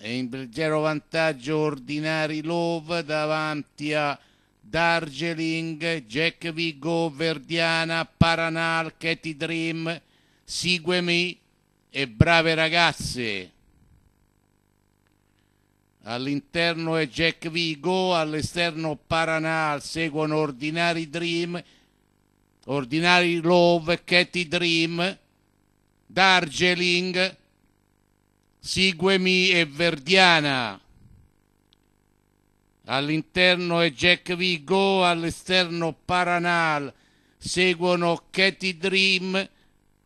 è in leggero vantaggio ordinari Love davanti a Darjeeling, Jack Vigo, Verdiana, Paranal, Katy Dream, Seguemi e Brave Ragazze. All'interno è Jack Vigo, all'esterno Paranal, seguono Ordinari Dream, Ordinari Love, Katy Dream, Darjeeling, Siguemi e Verdiana. All'interno è Jack Vigo, all'esterno Paranal. Seguono Katy Dream,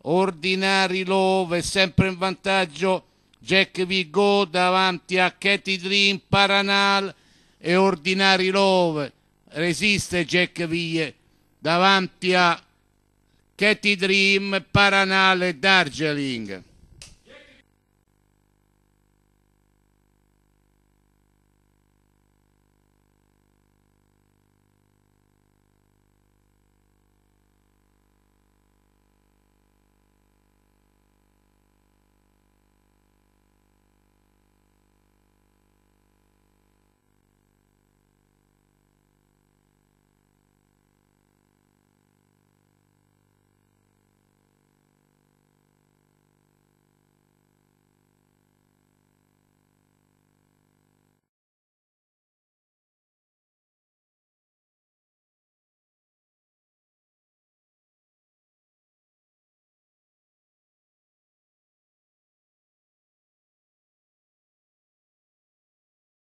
Ordinari Love, sempre in vantaggio Jack Vigo davanti a Katy Dream, Paranal e Ordinari Love. Resiste Jack Vie davanti a Katy Dream, Paranal e Darjeeling.